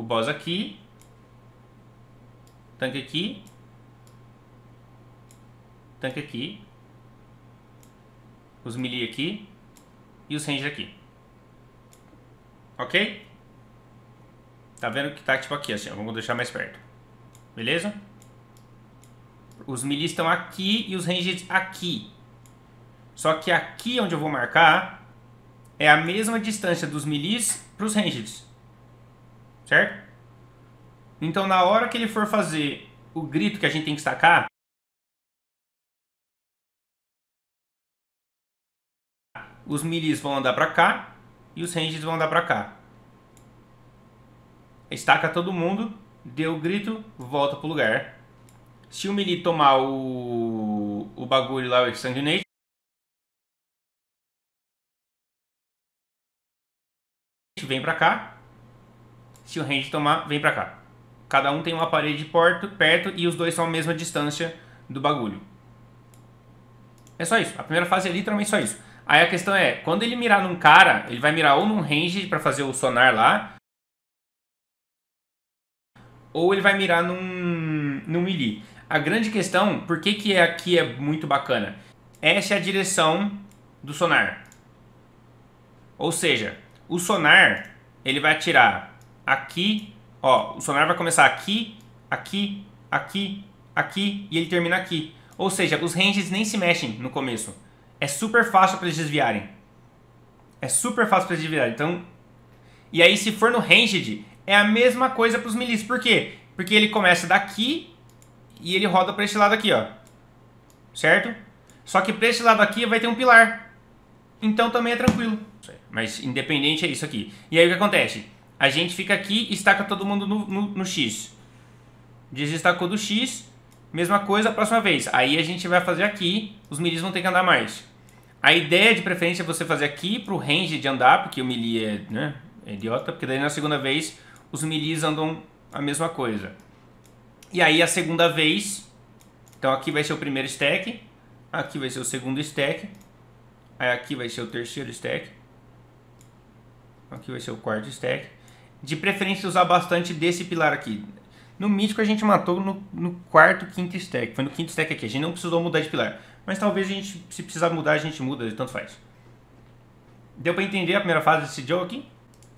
o boss aqui, tanque aqui, tanque aqui, os melee aqui e os ranges aqui. Ok? Tá vendo que tá tipo aqui assim, vamos deixar mais perto. Beleza? Os melee estão aqui e os ranges aqui. Só que aqui onde eu vou marcar é a mesma distância dos milis para os ranges certo? Então, na hora que ele for fazer o grito que a gente tem que sacar, os milis vão andar para cá e os ranges vão andar para cá. Estaca todo mundo, deu o grito, volta pro lugar. Se o mili tomar o, o bagulho lá, o Exsanguinate, vem pra cá. Se o Range tomar, vem pra cá. Cada um tem uma parede porto, perto e os dois são a mesma distância do bagulho. É só isso. A primeira fase é literalmente só isso. Aí a questão é, quando ele mirar num cara, ele vai mirar ou num range para fazer o sonar lá, ou ele vai mirar num, num melee. A grande questão, por que, que é aqui é muito bacana? Essa é a direção do sonar. Ou seja, o sonar ele vai atirar aqui, ó, o sonar vai começar aqui, aqui, aqui, aqui e ele termina aqui. Ou seja, os ranges nem se mexem no começo. É super fácil para eles desviarem. É super fácil para eles desviarem. Então, e aí se for no ranged, é a mesma coisa para os milis. Por quê? Porque ele começa daqui e ele roda para este lado aqui, ó. Certo? Só que para este lado aqui vai ter um pilar. Então também é tranquilo. Mas independente é isso aqui. E aí o que acontece? A gente fica aqui e estaca todo mundo no, no, no X. Desestacou do X. Mesma coisa a próxima vez. Aí a gente vai fazer aqui. Os milis vão ter que andar mais. A ideia de preferência é você fazer aqui para o range de andar, porque o mili é, né, é idiota, porque daí na segunda vez os Milis andam a mesma coisa. E aí a segunda vez, então aqui vai ser o primeiro stack, aqui vai ser o segundo stack, aí aqui vai ser o terceiro stack, aqui vai ser o quarto stack, de preferência usar bastante desse pilar aqui. No mítico a gente matou no, no, quarto, quinto stack. Foi no quinto stack aqui. A gente não precisou mudar de pilar. Mas talvez a gente, se precisar mudar, a gente muda, tanto faz. Deu pra entender a primeira fase desse jogo aqui?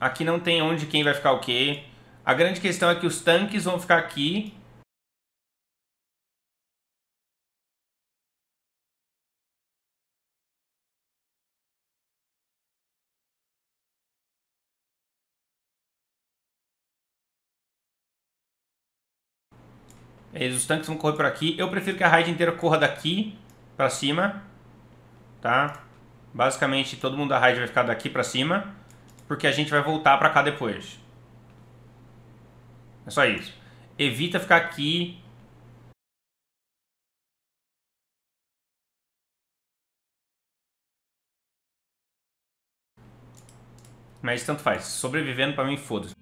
Aqui não tem onde quem vai ficar o okay. quê. A grande questão é que os tanques vão ficar aqui Eles, os tanques vão correr por aqui. Eu prefiro que a raid inteira corra daqui pra cima. Tá? Basicamente, todo mundo da raid vai ficar daqui pra cima. Porque a gente vai voltar pra cá depois. É só isso. Evita ficar aqui Mas tanto faz. Sobrevivendo pra mim, foda-se.